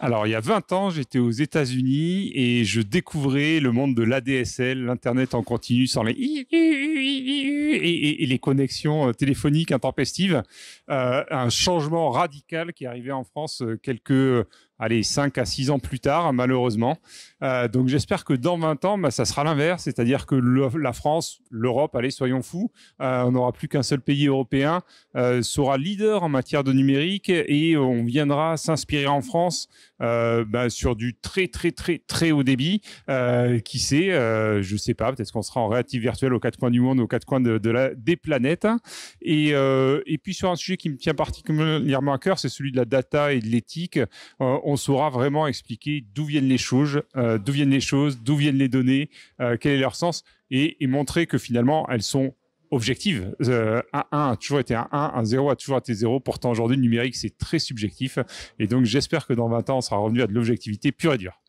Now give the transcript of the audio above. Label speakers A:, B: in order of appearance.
A: Alors, il y a 20 ans, j'étais aux États-Unis et je découvrais le monde de l'ADSL, l'Internet en continu sans les et, les connexions euh, téléphoniques intempestives. Euh, un changement radical qui arrivait en France euh, quelques allez, 5 à 6 ans plus tard, malheureusement. Euh, donc j'espère que dans 20 ans, bah, ça sera l'inverse, c'est-à-dire que la France, l'Europe, allez, soyons fous, euh, on n'aura plus qu'un seul pays européen, euh, sera leader en matière de numérique et on viendra s'inspirer en France bah, sur du très, très, très, très haut débit. qui sait, je ne sais pas, peut-être qu'on sera en réactif virtuel aux quatre coins du monde, aux quatre coins de, la, des planètes. Et, et, puis sur un sujet qui me tient particulièrement à cœur, c'est celui de la data et de l'éthique on saura vraiment expliquer d'où viennent les choses, euh, d'où viennent les choses, d'où viennent les données, euh, quel est leur sens, et, montrer que finalement, elles sont objectives. Euh, un 1 a toujours été un 1, un 0 a toujours été 0. Pourtant, aujourd'hui, le numérique, c'est très subjectif. Et donc, j'espère que dans 20 ans, on sera revenu à de l'objectivité pure et dure.